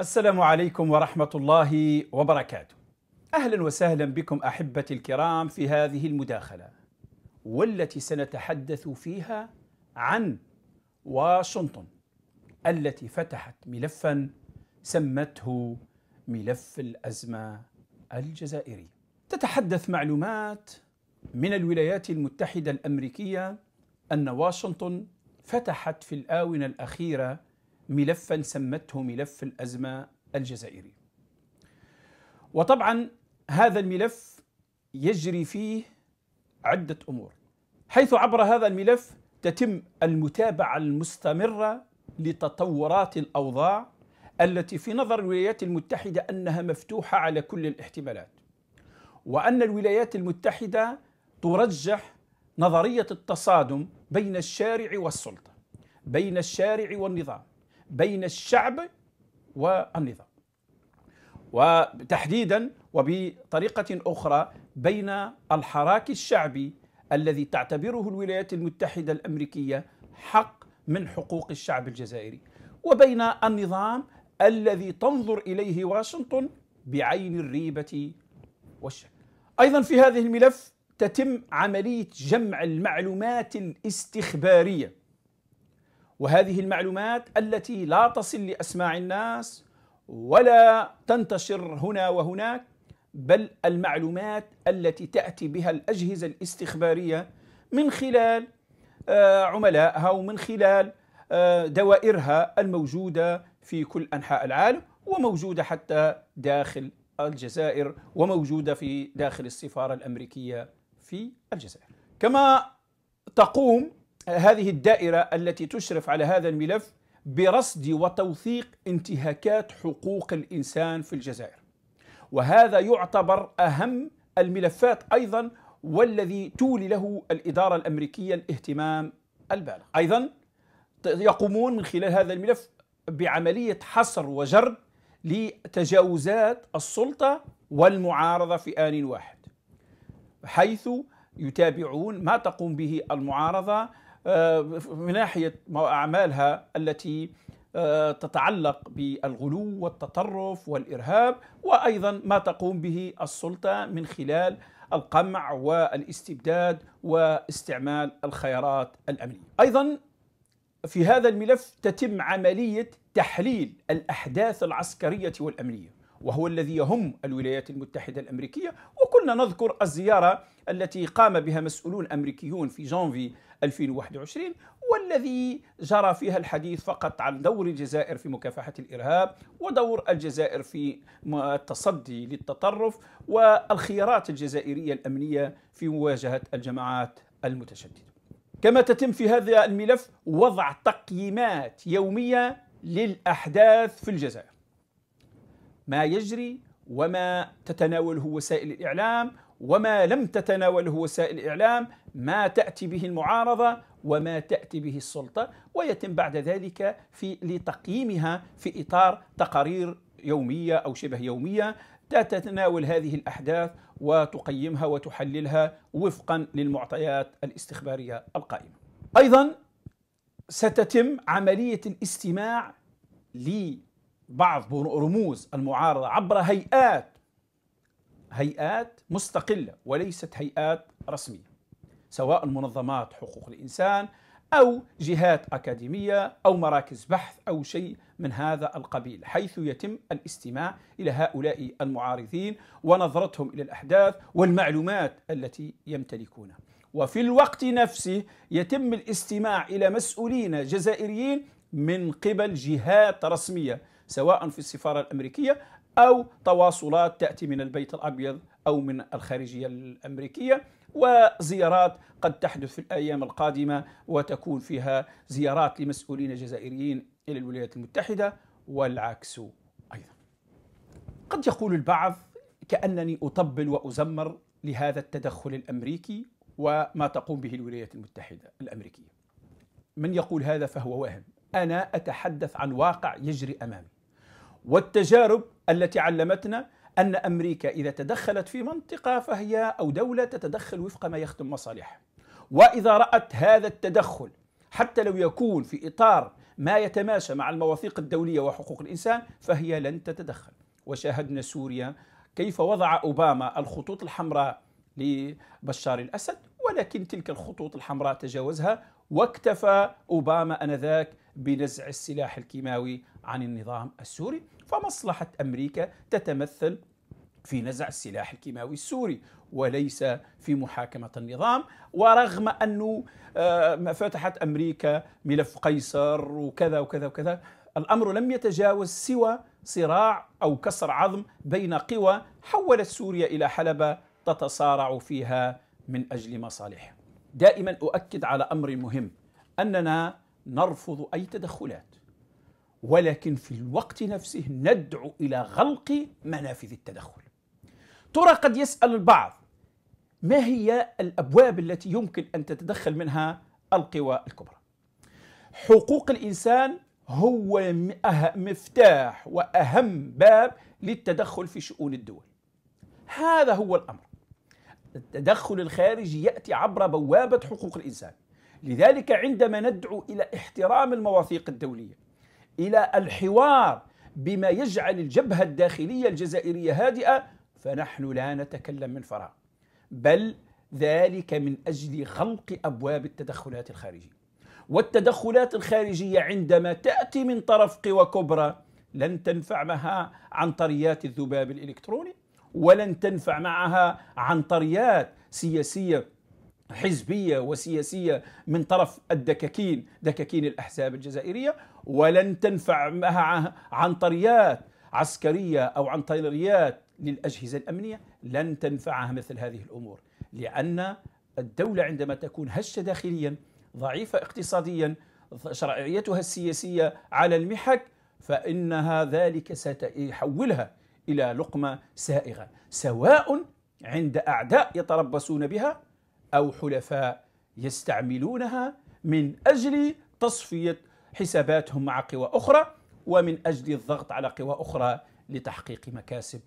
السلام عليكم ورحمة الله وبركاته. أهلا وسهلا بكم أحبتي الكرام في هذه المداخلة والتي سنتحدث فيها عن واشنطن التي فتحت ملفا سمته ملف الأزمة الجزائرية. تتحدث معلومات من الولايات المتحدة الأمريكية أن واشنطن فتحت في الآونة الأخيرة ملفا سمته ملف الازمه الجزائري. وطبعا هذا الملف يجري فيه عده امور حيث عبر هذا الملف تتم المتابعه المستمره لتطورات الاوضاع التي في نظر الولايات المتحده انها مفتوحه على كل الاحتمالات. وان الولايات المتحده ترجح نظريه التصادم بين الشارع والسلطه، بين الشارع والنظام، بين الشعب والنظام وتحديدا وبطريقة أخرى بين الحراك الشعبي الذي تعتبره الولايات المتحدة الأمريكية حق من حقوق الشعب الجزائري وبين النظام الذي تنظر إليه واشنطن بعين الريبة والشك أيضا في هذه الملف تتم عملية جمع المعلومات الاستخبارية وهذه المعلومات التي لا تصل لاسماع الناس ولا تنتشر هنا وهناك بل المعلومات التي تاتي بها الاجهزه الاستخباريه من خلال آه، عملائها ومن خلال آه، دوائرها الموجوده في كل انحاء العالم وموجوده حتى داخل الجزائر وموجوده في داخل السفاره الامريكيه في الجزائر. كما تقوم هذه الدائرة التي تشرف على هذا الملف برصد وتوثيق انتهاكات حقوق الإنسان في الجزائر وهذا يعتبر أهم الملفات أيضا والذي تولي له الإدارة الأمريكية الاهتمام البالغ أيضا يقومون من خلال هذا الملف بعملية حصر وجرد لتجاوزات السلطة والمعارضة في آن واحد حيث يتابعون ما تقوم به المعارضة آه، من ناحية أعمالها التي آه، تتعلق بالغلو والتطرف والإرهاب وأيضا ما تقوم به السلطة من خلال القمع والاستبداد واستعمال الخيارات الأمنية أيضا في هذا الملف تتم عملية تحليل الأحداث العسكرية والأمنية وهو الذي يهم الولايات المتحدة الأمريكية وكنا نذكر الزيارة التي قام بها مسؤولون أمريكيون في جانفي 2021 والذي جرى فيها الحديث فقط عن دور الجزائر في مكافحة الإرهاب ودور الجزائر في التصدي للتطرف والخيارات الجزائرية الأمنية في مواجهة الجماعات المتشددة كما تتم في هذا الملف وضع تقييمات يومية للأحداث في الجزائر ما يجري وما تتناوله وسائل الإعلام وما لم تتناوله وسائل الإعلام ما تأتي به المعارضة وما تأتي به السلطة ويتم بعد ذلك في لتقييمها في إطار تقارير يومية أو شبه يومية تتناول هذه الأحداث وتقيمها وتحللها وفقا للمعطيات الاستخبارية القائمة أيضا ستتم عملية الاستماع بعض رموز المعارضة عبر هيئات هيئات مستقلة وليست هيئات رسمية سواء منظمات حقوق الإنسان أو جهات أكاديمية أو مراكز بحث أو شيء من هذا القبيل حيث يتم الاستماع إلى هؤلاء المعارضين ونظرتهم إلى الأحداث والمعلومات التي يمتلكونها وفي الوقت نفسه يتم الاستماع إلى مسؤولين جزائريين من قبل جهات رسمية سواء في السفارة الأمريكية أو تواصلات تأتي من البيت الأبيض أو من الخارجية الأمريكية وزيارات قد تحدث في الأيام القادمة وتكون فيها زيارات لمسؤولين جزائريين إلى الولايات المتحدة والعكس أيضا قد يقول البعض كأنني أطبل وأزمر لهذا التدخل الأمريكي وما تقوم به الولايات المتحدة الأمريكية من يقول هذا فهو واهم أنا أتحدث عن واقع يجري أمامي والتجارب التي علمتنا أن أمريكا إذا تدخلت في منطقة فهي أو دولة تتدخل وفق ما يخدم مصالحها وإذا رأت هذا التدخل حتى لو يكون في إطار ما يتماشى مع المواثيق الدولية وحقوق الإنسان فهي لن تتدخل وشاهدنا سوريا كيف وضع أوباما الخطوط الحمراء لبشار الأسد ولكن تلك الخطوط الحمراء تجاوزها واكتفى أوباما أنذاك بنزع السلاح الكيماوي عن النظام السوري فمصلحة أمريكا تتمثل في نزع السلاح الكيماوي السوري وليس في محاكمة النظام ورغم أنه آه، فتحت أمريكا ملف قيصر وكذا وكذا وكذا الأمر لم يتجاوز سوى صراع أو كسر عظم بين قوى حولت سوريا إلى حلبة تتصارع فيها من أجل مصالحها دائما أؤكد على أمر مهم أننا نرفض أي تدخلات ولكن في الوقت نفسه ندعو إلى غلق منافذ التدخل ترى قد يسأل البعض ما هي الأبواب التي يمكن أن تتدخل منها القوى الكبرى حقوق الإنسان هو مفتاح وأهم باب للتدخل في شؤون الدول هذا هو الأمر التدخل الخارجي يأتي عبر بوابة حقوق الإنسان لذلك عندما ندعو الى احترام المواثيق الدوليه الى الحوار بما يجعل الجبهه الداخليه الجزائريه هادئه فنحن لا نتكلم من فراغ بل ذلك من اجل خلق ابواب التدخلات الخارجيه والتدخلات الخارجيه عندما تاتي من طرف قوى كبرى لن تنفع معها عن طريات الذباب الالكتروني ولن تنفع معها عن طريات سياسيه حزبية وسياسية من طرف الدكاكين دكاكين الأحزاب الجزائرية ولن تنفع معها طريات عسكرية أو عن طريات للأجهزة الأمنية لن تنفعها مثل هذه الأمور لأن الدولة عندما تكون هشة داخليا ضعيفة اقتصاديا شرعيتها السياسية على المحك فإنها ذلك سيحولها إلى لقمة سائغة سواء عند أعداء يتربصون بها أو حلفاء يستعملونها من أجل تصفية حساباتهم مع قوى أخرى ومن أجل الضغط على قوى أخرى لتحقيق مكاسب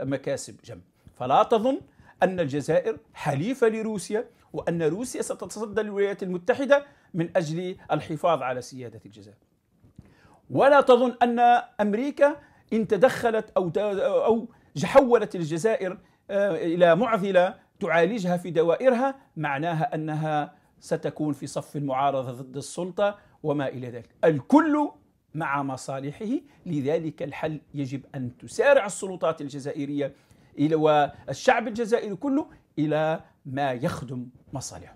مكاسب جم فلا تظن أن الجزائر حليفة لروسيا وأن روسيا ستتصدى للولايات المتحدة من أجل الحفاظ على سيادة الجزائر ولا تظن أن أمريكا إن تدخلت أو أو حولت الجزائر آه، إلى معضلة تعالجها في دوائرها معناها انها ستكون في صف المعارضه ضد السلطه وما الى ذلك، الكل مع مصالحه لذلك الحل يجب ان تسارع السلطات الجزائريه الى والشعب الجزائري كله الى ما يخدم مصالحه.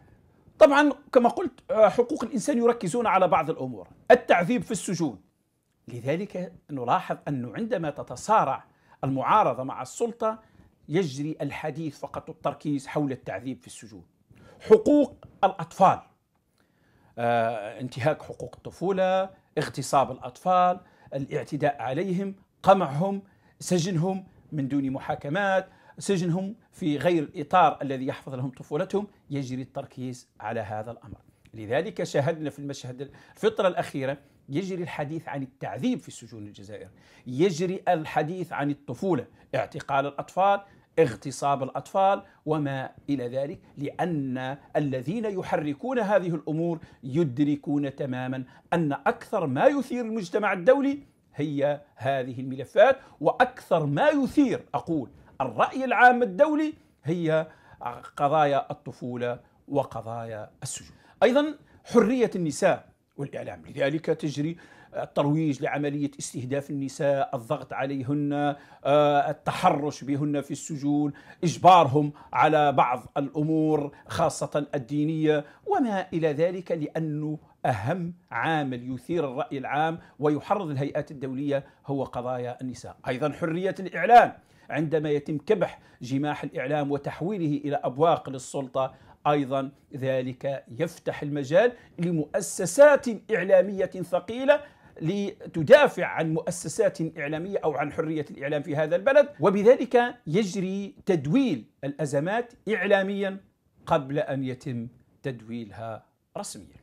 طبعا كما قلت حقوق الانسان يركزون على بعض الامور، التعذيب في السجون. لذلك نلاحظ انه عندما تتصارع المعارضه مع السلطه يجري الحديث فقط التركيز حول التعذيب في السجون حقوق الأطفال آه، انتهاك حقوق الطفولة اغتصاب الأطفال الاعتداء عليهم قمعهم سجنهم من دون محاكمات سجنهم في غير الإطار الذي يحفظ لهم طفولتهم يجري التركيز على هذا الأمر لذلك شاهدنا في المشهد الفترة الأخيرة يجري الحديث عن التعذيب في السجون الجزائر يجري الحديث عن الطفولة اعتقال الأطفال اغتصاب الاطفال وما الى ذلك لان الذين يحركون هذه الامور يدركون تماما ان اكثر ما يثير المجتمع الدولي هي هذه الملفات واكثر ما يثير اقول الراي العام الدولي هي قضايا الطفوله وقضايا السجون. ايضا حريه النساء والاعلام لذلك تجري الترويج لعملية استهداف النساء الضغط عليهن آه، التحرش بهن في السجون إجبارهم على بعض الأمور خاصة الدينية وما إلى ذلك لأنه أهم عامل يثير الرأي العام ويحرض الهيئات الدولية هو قضايا النساء أيضا حرية الإعلام عندما يتم كبح جماح الإعلام وتحويله إلى أبواق للسلطة ايضا ذلك يفتح المجال لمؤسسات اعلاميه ثقيله لتدافع عن مؤسسات إعلامية أو عن حرية الإعلام في هذا البلد وبذلك يجري تدويل الأزمات إعلاميا قبل أن يتم تدويلها رسميا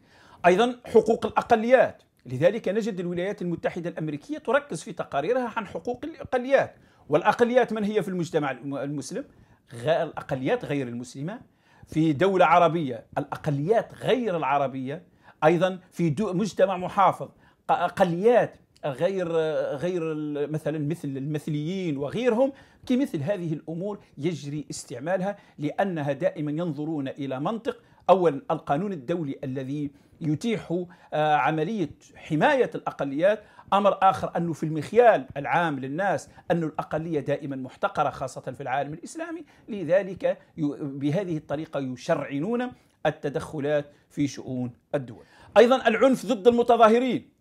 أيضا حقوق الأقليات لذلك نجد الولايات المتحدة الأمريكية تركز في تقاريرها عن حقوق الأقليات والأقليات من هي في المجتمع المسلم الأقليات غير المسلمة في دولة عربية الأقليات غير العربية أيضا في مجتمع محافظ اقليات غير غير مثلا مثل المثليين وغيرهم كمثل هذه الامور يجري استعمالها لانها دائما ينظرون الى منطق اولا القانون الدولي الذي يتيح آه، عمليه حمايه الاقليات امر اخر انه في المخيال العام للناس ان الاقليه دائما محتقره خاصه في العالم الاسلامي لذلك بهذه الطريقه يشرعنون التدخلات في شؤون الدول ايضا العنف ضد المتظاهرين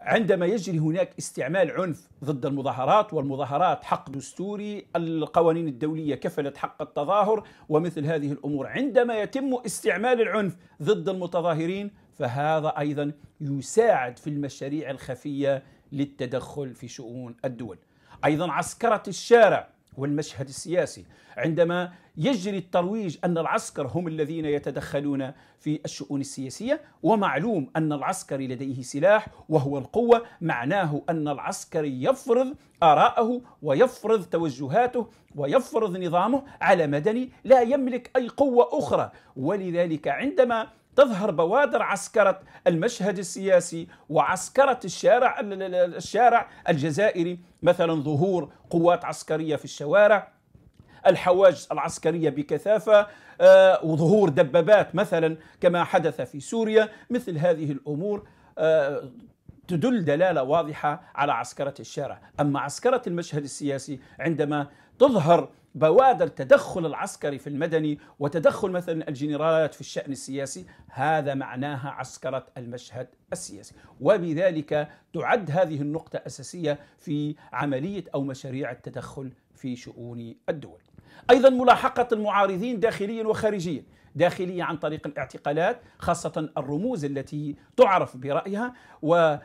عندما يجري هناك استعمال عنف ضد المظاهرات والمظاهرات حق دستوري القوانين الدولية كفلت حق التظاهر ومثل هذه الأمور عندما يتم استعمال العنف ضد المتظاهرين فهذا أيضا يساعد في المشاريع الخفية للتدخل في شؤون الدول أيضا عسكرة الشارع والمشهد السياسي عندما يجري الترويج ان العسكر هم الذين يتدخلون في الشؤون السياسيه ومعلوم ان العسكري لديه سلاح وهو القوه معناه ان العسكري يفرض اراءه ويفرض توجهاته ويفرض نظامه على مدني لا يملك اي قوه اخرى ولذلك عندما تظهر بوادر عسكرة المشهد السياسي وعسكرة الشارع الشارع الجزائري مثلا ظهور قوات عسكرية في الشوارع الحواجز العسكرية بكثافة آه، وظهور دبابات مثلا كما حدث في سوريا مثل هذه الأمور آه، تدل دلاله واضحه على عسكره الشارع، اما عسكره المشهد السياسي عندما تظهر بوادر التدخل العسكري في المدني وتدخل مثلا الجنرالات في الشأن السياسي هذا معناها عسكرة المشهد السياسي وبذلك تعد هذه النقطة أساسية في عملية أو مشاريع التدخل في شؤون الدول أيضا ملاحقة المعارضين داخليا وخارجيا داخلية عن طريق الاعتقالات خاصة الرموز التي تعرف برأيها و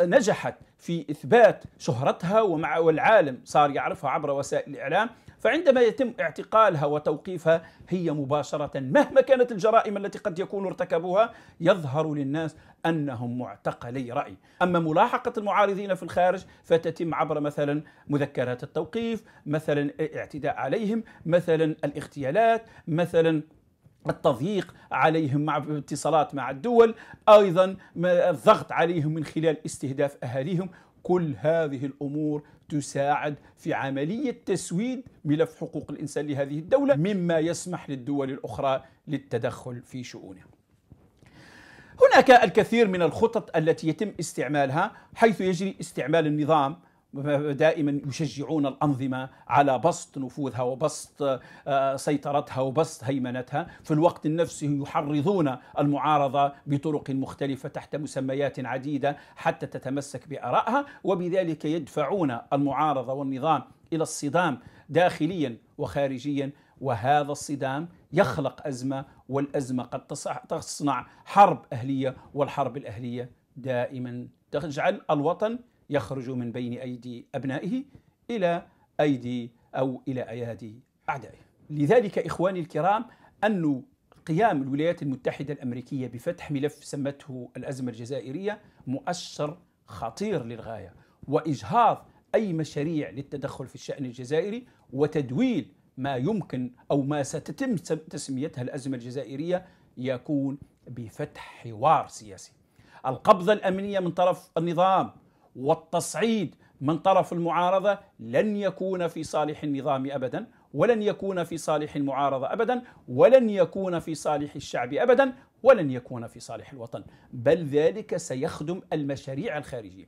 نجحت في إثبات شهرتها ومع والعالم صار يعرفها عبر وسائل الإعلام فعندما يتم اعتقالها وتوقيفها هي مباشرة مهما كانت الجرائم التي قد يكونوا ارتكبوها يظهر للناس أنهم معتقلي رأي أما ملاحقة المعارضين في الخارج فتتم عبر مثلا مذكرات التوقيف مثلا الاعتداء عليهم مثلا الاغتيالات مثلا التضييق عليهم مع اتصالات مع الدول ايضا الضغط عليهم من خلال استهداف اهاليهم كل هذه الامور تساعد في عمليه تسويد ملف حقوق الانسان لهذه الدوله مما يسمح للدول الاخرى للتدخل في شؤونها هناك الكثير من الخطط التي يتم استعمالها حيث يجري استعمال النظام دائما يشجعون الأنظمة على بسط نفوذها وبسط آه، سيطرتها وبسط هيمنتها في الوقت نفسه يحرضون المعارضة بطرق مختلفة تحت مسميات عديدة حتى تتمسك بآرائها وبذلك يدفعون المعارضة والنظام إلى الصدام داخليا وخارجيا وهذا الصدام يخلق أزمة والأزمة قد تصنع حرب أهلية والحرب الأهلية دائما تجعل الوطن يخرج من بين أيدي أبنائه إلى أيدي أو إلى أيادي أعدائه لذلك إخواني الكرام أن قيام الولايات المتحدة الأمريكية بفتح ملف سمته الأزمة الجزائرية مؤشر خطير للغاية وإجهاض أي مشاريع للتدخل في الشأن الجزائري وتدويل ما يمكن أو ما ستتم تسميتها الأزمة الجزائرية يكون بفتح حوار سياسي القبضة الأمنية من طرف النظام والتصعيد من طرف المعارضه لن يكون في صالح النظام ابدا ولن يكون في صالح المعارضه ابدا ولن يكون في صالح الشعب ابدا ولن يكون في صالح الوطن بل ذلك سيخدم المشاريع الخارجيه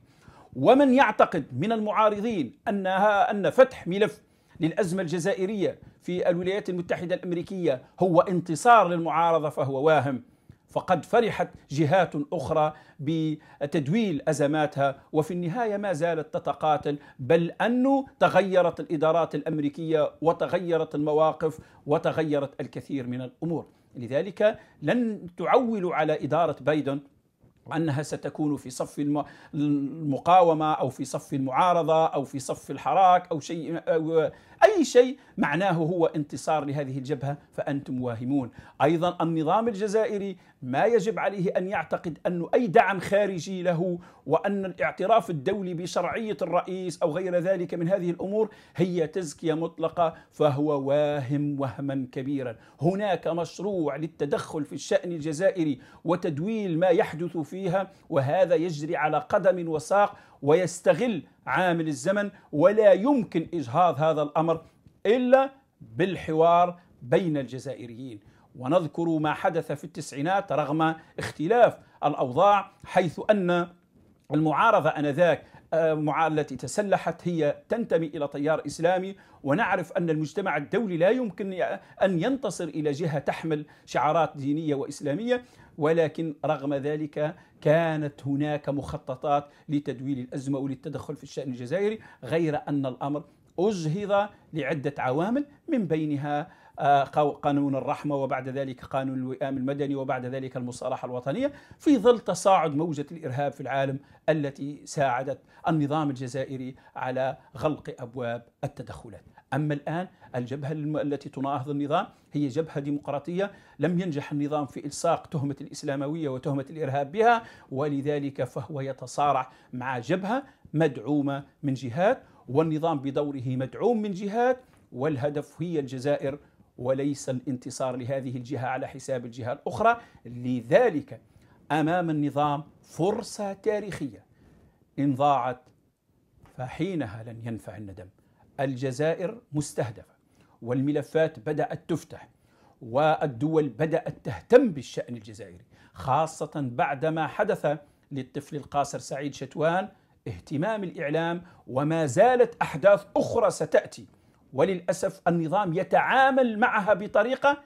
ومن يعتقد من المعارضين انها ان فتح ملف للازمه الجزائريه في الولايات المتحده الامريكيه هو انتصار للمعارضه فهو واهم فقد فرحت جهات أخرى بتدويل أزماتها وفي النهاية ما زالت تتقاتل بل أنه تغيرت الإدارات الأمريكية وتغيرت المواقف وتغيرت الكثير من الأمور لذلك لن تعول على إدارة بايدن أنها ستكون في صف المقاومة أو في صف المعارضة أو في صف الحراك أو شيء أو أي شيء معناه هو انتصار لهذه الجبهة فأنتم واهمون أيضا النظام الجزائري ما يجب عليه أن يعتقد أن أي دعم خارجي له وأن الاعتراف الدولي بشرعية الرئيس أو غير ذلك من هذه الأمور هي تزكية مطلقة فهو واهم وهما كبيرا هناك مشروع للتدخل في الشأن الجزائري وتدويل ما يحدث فيها وهذا يجري على قدم وساق ويستغل عامل الزمن ولا يمكن إجهاض هذا الأمر إلا بالحوار بين الجزائريين ونذكر ما حدث في التسعينات رغم اختلاف الأوضاع حيث أن المعارضة أنذاك المعارضة التي تسلحت هي تنتمي إلى تيار إسلامي ونعرف أن المجتمع الدولي لا يمكن أن ينتصر إلى جهة تحمل شعارات دينية وإسلامية ولكن رغم ذلك كانت هناك مخططات لتدويل الأزمة وللتدخل في الشأن الجزائري غير أن الأمر أجهض لعدة عوامل من بينها قانون الرحمة وبعد ذلك قانون الوئام المدني وبعد ذلك المصالحة الوطنية في ظل تصاعد موجة الإرهاب في العالم التي ساعدت النظام الجزائري على غلق أبواب التدخلات أما الآن الجبهة التي تناهض النظام هي جبهة ديمقراطية لم ينجح النظام في إلصاق تهمة الإسلاموية وتهمة الإرهاب بها ولذلك فهو يتصارع مع جبهة مدعومة من جهات والنظام بدوره مدعوم من جهات والهدف هي الجزائر وليس الانتصار لهذه الجهة على حساب الجهة الأخرى لذلك أمام النظام فرصة تاريخية إن ضاعت فحينها لن ينفع الندم الجزائر مستهدفة والملفات بدأت تفتح والدول بدأت تهتم بالشأن الجزائري خاصة بعدما حدث للطفل القاصر سعيد شتوان اهتمام الإعلام وما زالت أحداث أخرى ستأتي وللاسف النظام يتعامل معها بطريقه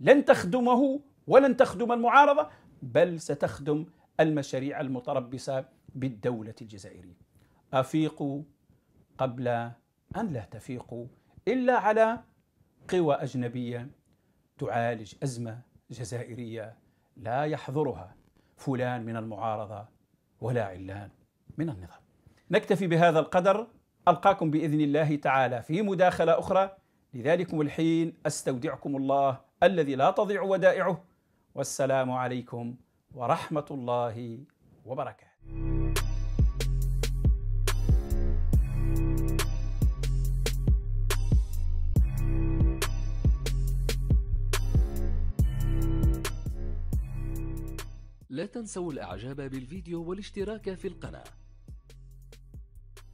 لن تخدمه ولن تخدم المعارضه بل ستخدم المشاريع المتربصه بالدوله الجزائريه. افيقوا قبل ان لا تفيقوا الا على قوى اجنبيه تعالج ازمه جزائريه لا يحضرها فلان من المعارضه ولا علان من النظام. نكتفي بهذا القدر ألقاكم بإذن الله تعالى في مداخلة أخرى لذلكم الحين أستودعكم الله الذي لا تضيع ودائعه والسلام عليكم ورحمة الله وبركاته لا تنسوا الاعجاب بالفيديو والاشتراك في القناة